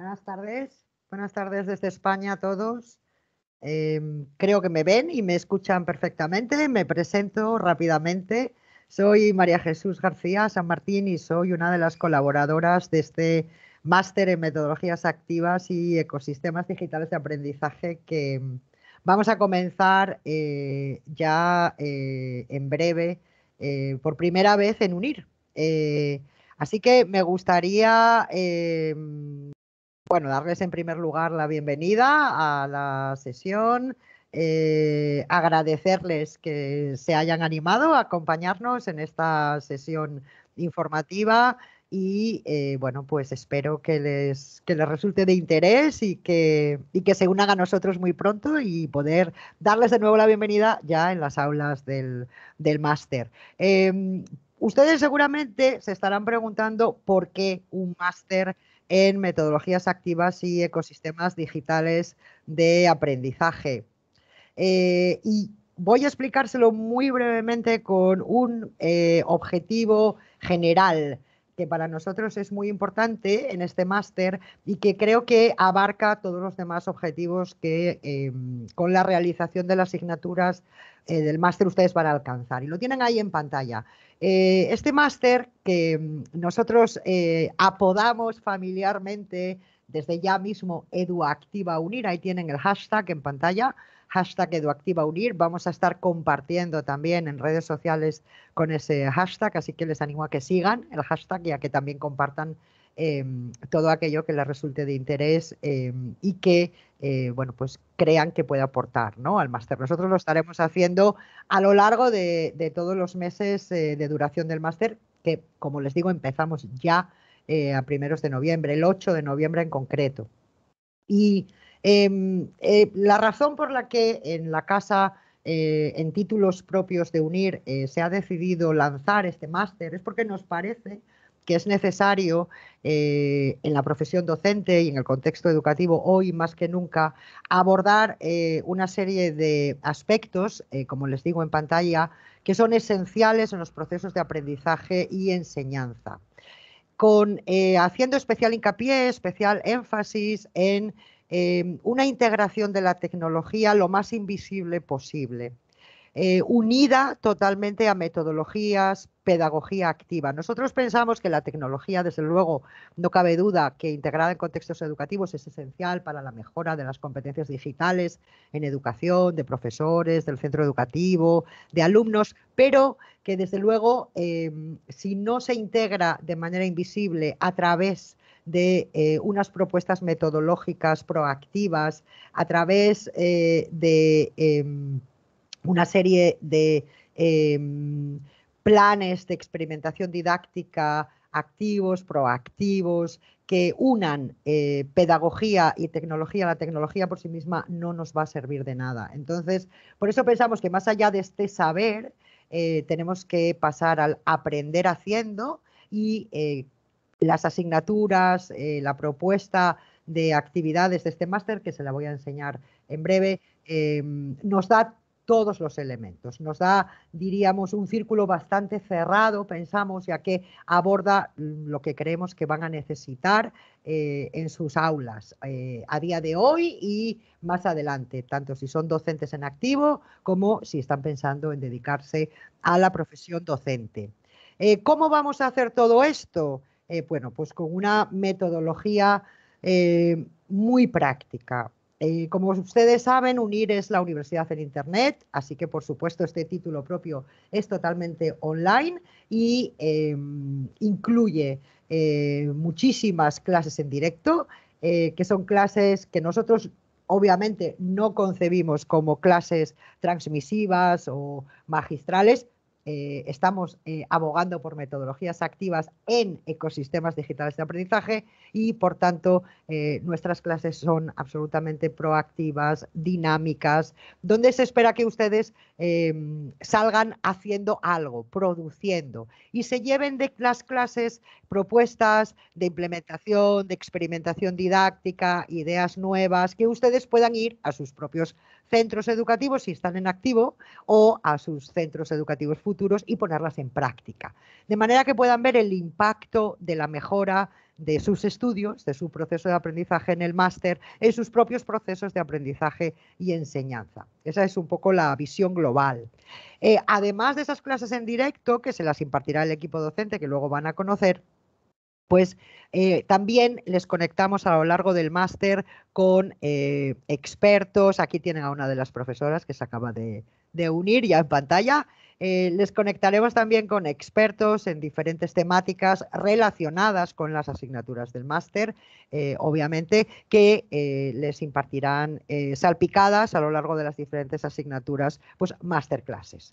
Buenas tardes. Buenas tardes desde España a todos. Em, creo que me ven y me escuchan perfectamente. Me presento rápidamente. Soy María Jesús García San Martín y soy una de las colaboradoras de este máster en metodologías activas y ecosistemas digitales de aprendizaje que em, vamos a comenzar eh, ya eh, en breve eh, por primera vez en UNIR. Así que me gustaría em, bueno, darles en primer lugar la bienvenida a la sesión, eh, agradecerles que se hayan animado a acompañarnos en esta sesión informativa y eh, bueno, pues espero que les, que les resulte de interés y que, que se unan a nosotros muy pronto y poder darles de nuevo la bienvenida ya en las aulas del, del máster. Em, ustedes seguramente se estarán preguntando por qué un máster en metodologías activas y ecosistemas digitales de aprendizaje. Eh, y voy a explicárselo muy brevemente con un eh, objetivo general que para nosotros es muy importante en este máster y que creo que abarca todos los demás objetivos que eh, con la realización de las asignaturas eh, del máster ustedes van a alcanzar. Y lo tienen ahí en pantalla. Eh, este máster que mm, nosotros apodamos familiarmente desde ya mismo EduActiva Unir, ahí tienen el hashtag en pantalla, hashtag EduactivaUNIR. Vamos a estar compartiendo también en redes sociales con ese hashtag, así que les animo a que sigan el hashtag y a que también compartan em, todo aquello que les resulte de interés em, y que eh, bueno pues crean que puede aportar ¿no? al máster. Nosotros lo estaremos haciendo a lo largo de, de todos los meses eh, de duración del máster, que como les digo empezamos ya eh, a primeros de noviembre, el 8 de noviembre en concreto. Y Em, eh, la razón por la que en la casa, eh, en títulos propios de UNIR, eh, se ha decidido lanzar este máster es porque nos parece que es necesario en la profesión docente y en el contexto educativo hoy más que nunca abordar una serie de aspectos, como les digo en pantalla, que son esenciales en los procesos de aprendizaje y enseñanza, con, haciendo especial hincapié, especial énfasis en Em, una integración de la tecnología lo más invisible posible. Eh, unida totalmente a metodologías, pedagogía activa. Nosotros pensamos que la tecnología, desde luego, no cabe duda que integrada en contextos educativos es esencial para la mejora de las competencias digitales en educación, de profesores, del centro educativo, de alumnos, pero que desde luego, em, si no se integra de manera invisible a través de eh, unas propuestas metodológicas proactivas a través eh, de em, una serie de em, planes de experimentación didáctica activos, proactivos, que unan eh, pedagogía y tecnología. La tecnología por sí misma no nos va a servir de nada. Entonces, por eso pensamos que más allá de este saber, tenemos que pasar al aprender haciendo y las asignaturas, eh, la propuesta de actividades de este máster, que se la voy a enseñar en breve, em, nos da todos los elementos. Nos da, diríamos, un círculo bastante cerrado, pensamos, ya que aborda mm, lo que creemos que van a necesitar eh, en sus aulas eh, a día de hoy y más adelante, tanto si son docentes en activo como si están pensando en dedicarse a la profesión docente. ¿Cómo vamos a hacer todo esto? Eh, bueno, pues con una metodología eh, muy práctica. Eh, como ustedes saben, UNIR es la universidad en Internet, así que por supuesto este título propio es totalmente online y incluye muchísimas clases en directo, que son clases que nosotros obviamente no concebimos como clases transmisivas o magistrales, eh, estamos eh, abogando por metodologías activas en ecosistemas digitales de aprendizaje y, por tanto, eh, nuestras clases son absolutamente proactivas, dinámicas, donde se espera que ustedes em, salgan haciendo algo, produciendo y se lleven de las clases propuestas de implementación, de experimentación didáctica, ideas nuevas que ustedes puedan ir a sus propios centros educativos, si están en activo, o a sus centros educativos futuros y ponerlas en práctica. De manera que puedan ver el impacto de la mejora de sus estudios, de su proceso de aprendizaje en el máster, en sus propios procesos de aprendizaje y enseñanza. Esa es un poco la visión global. Eh, además de esas clases en directo, que se las impartirá el equipo docente, que luego van a conocer, pues eh, también les conectamos a lo largo del máster con eh, expertos. Aquí tienen a una de las profesoras que se acaba de, unir ya en pantalla. Eh, les conectaremos también con expertos en diferentes temáticas relacionadas con las asignaturas del máster, obviamente, que les impartirán salpicadas a lo largo de las diferentes asignaturas, pues masterclasses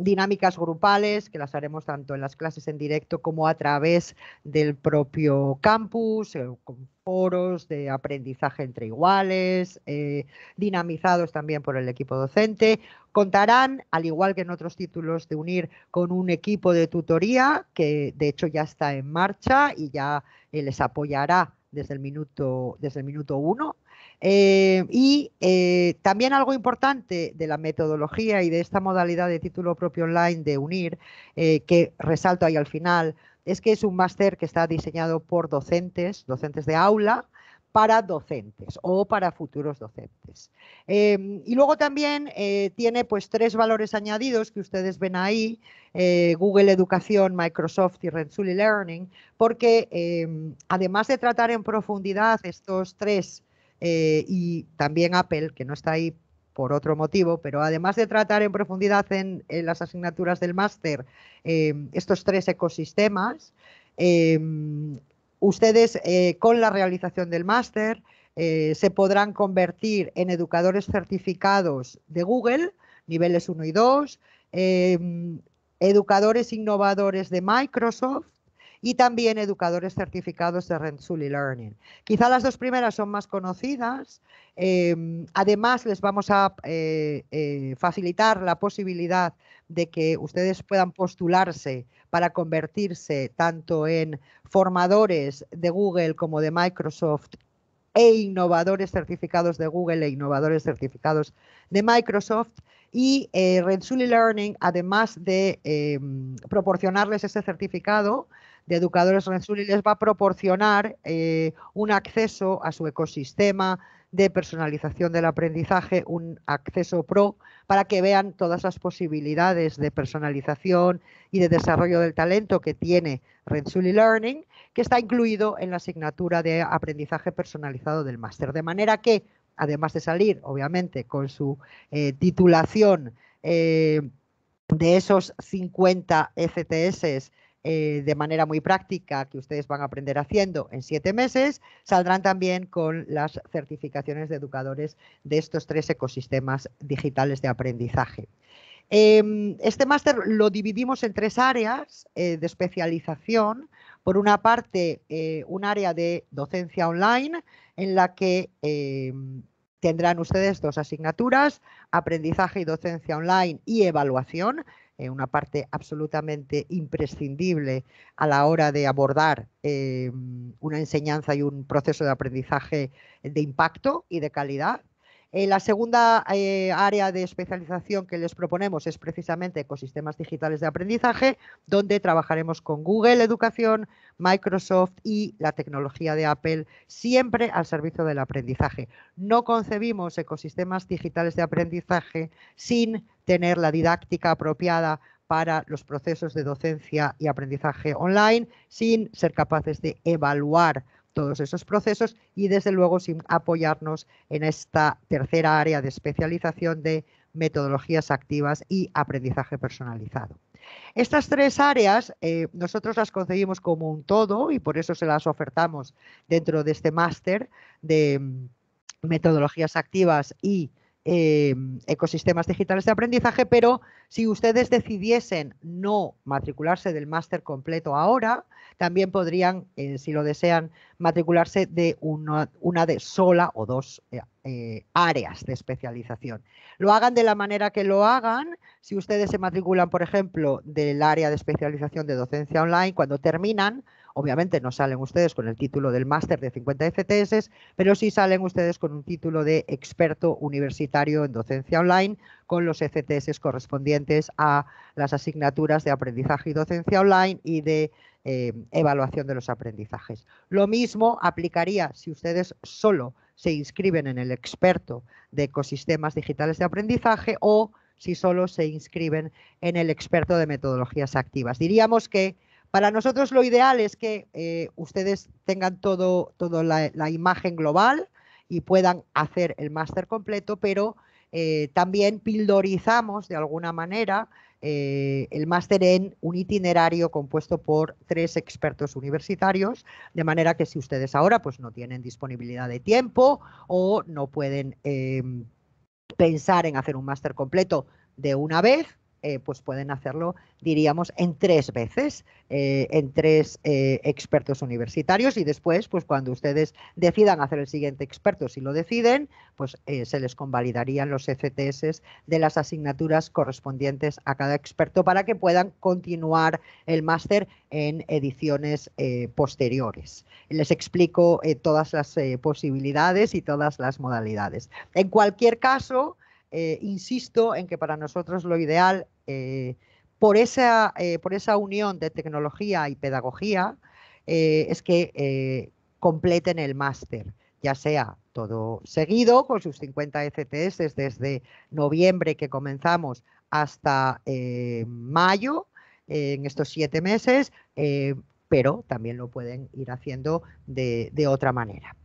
dinámicas grupales que las haremos tanto en las clases en directo como a través del propio campus, eh, con foros de aprendizaje entre iguales, eh, dinamizados también por el equipo docente. Contarán, al igual que en otros títulos de UNIR, con un equipo de tutoría que de hecho ya está en marcha y ya eh, les apoyará desde el minuto, desde el minuto uno. Eh, y eh, también algo importante de la metodología y de esta modalidad de título propio online de unir, eh, que resalto ahí al final, es que es un máster que está diseñado por docentes, docentes de aula, para docentes o para futuros docentes. Em, y luego también eh, tiene pues tres valores añadidos que ustedes ven ahí, eh, Google Educación, Microsoft y Renzulli Learning, porque em, además de tratar en profundidad estos tres eh, y también Apple, que no está ahí por otro motivo, pero además de tratar en profundidad en, las asignaturas del máster em, estos tres ecosistemas, Ustedes eh, con la realización del máster eh, se podrán convertir en educadores certificados de Google, niveles 1 y 2, em, educadores innovadores de Microsoft y también educadores certificados de Renzuli Learning. Quizá las dos primeras son más conocidas. Em, además, les vamos a eh, eh, facilitar la posibilidad de que ustedes puedan postularse para convertirse tanto en formadores de Google como de Microsoft e innovadores certificados de Google e innovadores certificados de Microsoft. Y eh, Learning, además de em, proporcionarles ese certificado, de educadores Renzuli les va a proporcionar eh, un acceso a su ecosistema de personalización del aprendizaje, un acceso pro, para que vean todas las posibilidades de personalización y de desarrollo del talento que tiene Rensuli Learning, que está incluido en la asignatura de aprendizaje personalizado del máster. De manera que, además de salir, obviamente, con su eh, titulación eh, de esos 50 FTS, eh, de manera muy práctica que ustedes van a aprender haciendo en siete meses, saldrán también con las certificaciones de educadores de estos tres ecosistemas digitales de aprendizaje. Em, este máster lo dividimos en tres áreas eh, de especialización. Por una parte, eh, un área de docencia online en la que em, tendrán ustedes dos asignaturas, aprendizaje y docencia online y evaluación, eh, una parte absolutamente imprescindible a la hora de abordar em, una enseñanza y un proceso de aprendizaje de impacto y de calidad, eh, la segunda eh, área de especialización que les proponemos es precisamente ecosistemas digitales de aprendizaje, donde trabajaremos con Google Educación, Microsoft y la tecnología de Apple, siempre al servicio del aprendizaje. No concebimos ecosistemas digitales de aprendizaje sin tener la didáctica apropiada para los procesos de docencia y aprendizaje online, sin ser capaces de evaluar todos esos procesos y desde luego sin apoyarnos en esta tercera área de especialización de metodologías activas y aprendizaje personalizado. Estas tres áreas eh, nosotros las concebimos como un todo y por eso se las ofertamos dentro de este máster de mm, metodologías activas y Em, ecosistemas digitales de aprendizaje, pero si ustedes decidiesen no matricularse del máster completo ahora, también podrían, eh, si lo desean, matricularse de una, de sola o dos eh, eh, áreas de especialización. Lo hagan de la manera que lo hagan. Si ustedes se matriculan, por ejemplo, del área de especialización de docencia online, cuando terminan, Obviamente no salen ustedes con el título del máster de 50 FTS, pero sí salen ustedes con un título de experto universitario en docencia online, con los FTS correspondientes a las asignaturas de aprendizaje y docencia online y de eh, evaluación de los aprendizajes. Lo mismo aplicaría si ustedes solo se inscriben en el experto de ecosistemas digitales de aprendizaje o si solo se inscriben en el experto de metodologías activas. Diríamos que para nosotros lo ideal es que eh, ustedes tengan todo, toda la, imagen global y puedan hacer el máster completo, pero eh, también pildorizamos de alguna manera eh, el máster en un itinerario compuesto por tres expertos universitarios, de manera que si ustedes ahora pues, no tienen disponibilidad de tiempo o no pueden pensar en hacer un máster completo de una vez, eh, pues pueden hacerlo, diríamos, en tres veces, eh, en tres eh, expertos universitarios y después, pues cuando ustedes decidan hacer el siguiente experto, si lo deciden, pues se les convalidarían los FTS de las asignaturas correspondientes a cada experto para que puedan continuar el máster en ediciones posteriores. Les explico todas las posibilidades y todas las modalidades. En cualquier caso, eh, insisto en que para nosotros lo ideal, eh, por, esa, eh, por esa unión de tecnología y pedagogía, es que completen el máster, ya sea todo seguido con sus 50 ECTS desde noviembre que comenzamos hasta mayo, en estos siete meses, pero también lo pueden ir haciendo de, de otra manera.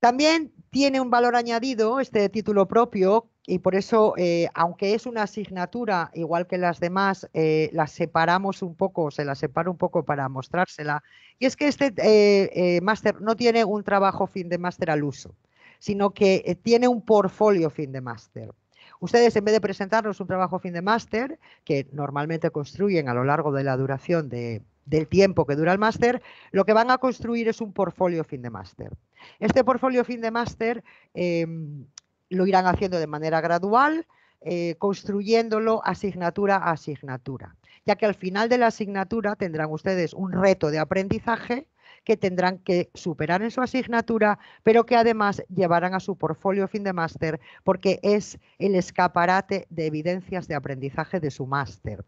También tiene un valor añadido este título propio y por eso, eh, aunque es una asignatura, igual que las demás, eh, las separamos un poco, se la separa un poco para mostrársela. Y es que este eh, máster no tiene un trabajo fin de máster al uso, sino que tiene un portfolio fin de máster. Ustedes, en vez de presentarnos un trabajo fin de máster, que normalmente construyen a lo largo de la duración de, del tiempo que dura el máster, lo que van a construir es un portfolio fin de máster. Este portfolio fin de máster em, lo irán haciendo de manera gradual, eh, construyéndolo asignatura a asignatura, ya que al final de la asignatura tendrán ustedes un reto de aprendizaje que tendrán que superar en su asignatura, pero que además llevarán a su portfolio fin de máster porque es el escaparate de evidencias de aprendizaje de su máster.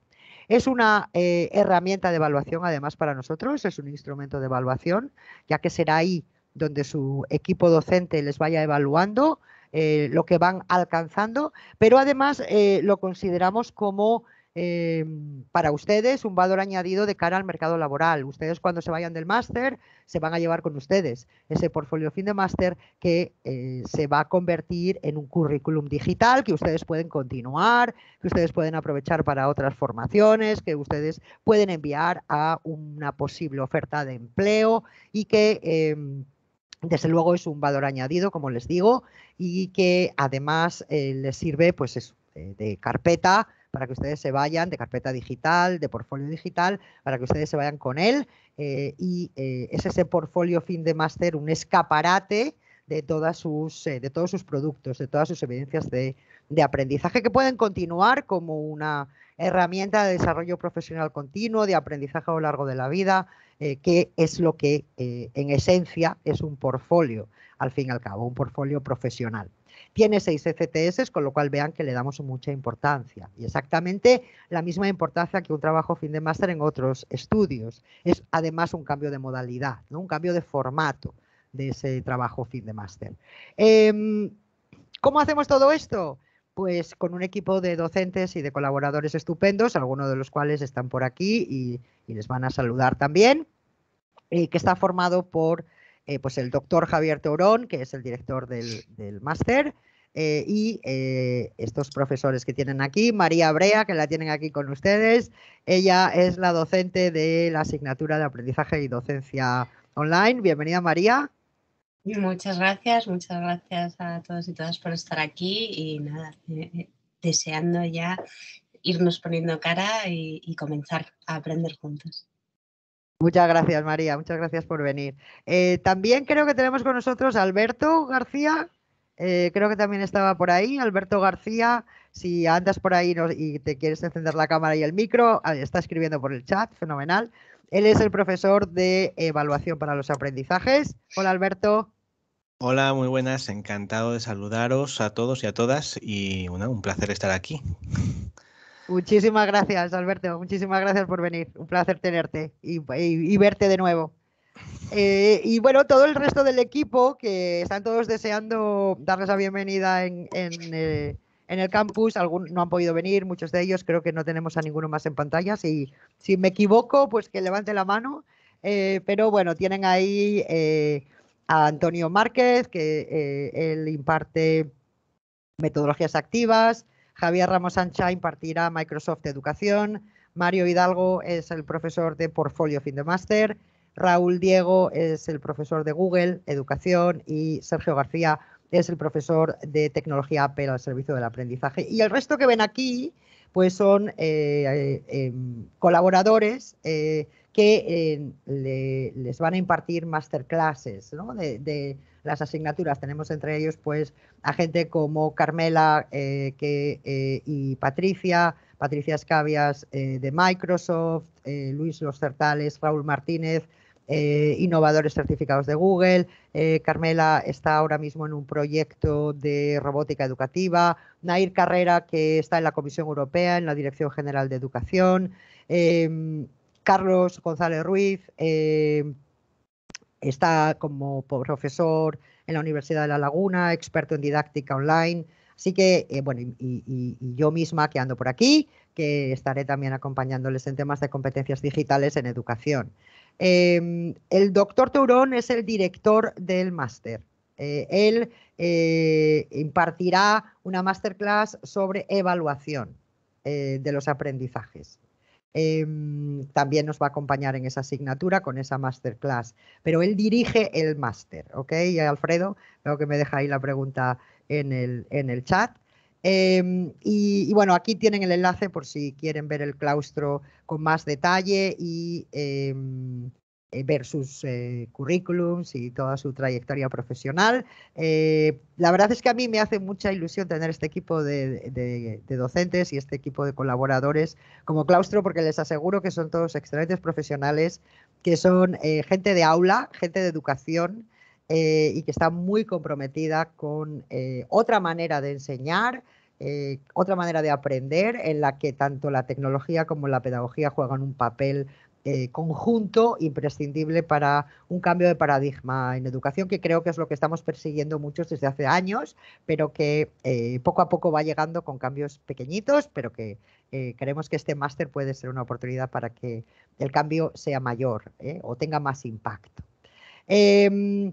Es una eh, herramienta de evaluación además para nosotros, es un instrumento de evaluación, ya que será ahí donde su equipo docente les vaya evaluando eh, lo que van alcanzando, pero además eh, lo consideramos como Em, para ustedes un valor añadido de cara al mercado laboral. Ustedes cuando se vayan del máster se van a llevar con ustedes ese portfolio fin de máster que eh, se va a convertir en un currículum digital que ustedes pueden continuar, que ustedes pueden aprovechar para otras formaciones, que ustedes pueden enviar a una posible oferta de empleo y que... Em, desde luego es un valor añadido, como les digo, y que además eh, les sirve pues, eh, de carpeta para que ustedes se vayan de carpeta digital, de portfolio digital, para que ustedes se vayan con él. Eh, y eh, es ese portfolio fin de máster un escaparate de, todas sus, eh, de todos sus productos, de todas sus evidencias de, aprendizaje que pueden continuar como una herramienta de desarrollo profesional continuo, de aprendizaje a lo largo de la vida, que es lo que en esencia es un portfolio, al fin y al cabo, un portfolio profesional tiene seis ECTS, con lo cual vean que le damos mucha importancia. Y exactamente la misma importancia que un trabajo fin de máster en otros estudios. Es además un cambio de modalidad, un cambio de formato de ese trabajo fin de máster. Em, ¿Cómo hacemos todo esto? Pues con un equipo de docentes y de colaboradores estupendos, algunos de los cuales están por aquí y, les van a saludar también, eh, que está formado por eh, pues el doctor Javier Teurón, que es el director del, máster, eh, y eh, estos profesores que tienen aquí, María Brea, que la tienen aquí con ustedes, ella es la docente de la asignatura de aprendizaje y docencia online. Bienvenida María. Muchas gracias, muchas gracias a todos y todas por estar aquí y nada, deseando ya irnos poniendo cara y comenzar a aprender juntos. Muchas gracias, María. Muchas gracias por venir. Eh, también creo que tenemos con nosotros a Alberto García. Eh, creo que también estaba por ahí. Alberto García, si andas por ahí y te quieres encender la cámara y el micro, ah, está escribiendo por el chat, fenomenal. Él es el profesor de evaluación para los aprendizajes. Hola, Alberto. Hola, muy buenas. Encantado de saludaros a todos y a todas y un placer estar aquí. Muchísimas gracias, Alberto. Muchísimas gracias por venir. Un placer tenerte y, verte de nuevo. Eh, y bueno, todo el resto del equipo que están todos deseando darles la bienvenida en, eh, el campus. Algunos no han podido venir, muchos de ellos. Creo que no tenemos a ninguno más en pantalla. Si, si me equivoco, pues que levante la mano. Eh, pero bueno, tienen ahí a Antonio Márquez, que él imparte metodologías activas. Javier Ramos Ancha impartirá Microsoft Educación, Mario Hidalgo es el profesor de Portfolio Fin de Máster, Raúl Diego es el profesor de Google Educación y Sergio García es el profesor de Tecnología Apple al servicio del aprendizaje. Y el resto que ven aquí pues son eh, eh, em, colaboradores eh, que les van a impartir masterclasses de, las asignaturas. Tenemos entre ellos pues a gente como Carmela y Patricia, Patricia Escabias de Microsoft, Luis Los Certales, Raúl Martínez, eh, innovadores certificados de Google. Eh, Carmela está ahora mismo en un proyecto de robótica educativa. Nair Carrera, que está en la Comisión Europea, en la Dirección General de Educación. Em, Carlos González Ruiz em, está como profesor en la Universidad de La Laguna, experto en didáctica online. Así que, eh, bueno, y, y, yo misma que ando por aquí, que estaré también acompañándoles en temas de competencias digitales en educación. Em, el doctor Turón es el director del máster. Eh, él eh, impartirá una masterclass sobre evaluación eh, de los aprendizajes. Em, también nos va a acompañar en esa asignatura con esa masterclass, pero él dirige el máster, ¿ok? Y Alfredo, veo que me deja ahí la pregunta en el, en el chat. Em, y, bueno, aquí tienen el enlace por si quieren ver el claustro con más detalle y em, eh, ver sus eh, currículums y toda su trayectoria profesional. Eh, la verdad es que a mí me hace mucha ilusión tener este equipo de, docentes y este equipo de colaboradores como claustro porque les aseguro que son todos excelentes profesionales, que son gente de aula, gente de educación. Eh, y que está muy comprometida con eh, otra manera de enseñar, eh, otra manera de aprender, en la que tanto la tecnología como la pedagogía juegan un papel conjunto imprescindible para un cambio de paradigma en educación, que creo que es lo que estamos persiguiendo muchos desde hace años, pero que poco a poco va llegando con cambios pequeñitos, pero que creemos que este máster puede ser una oportunidad para que el cambio sea mayor o tenga más impacto. Em,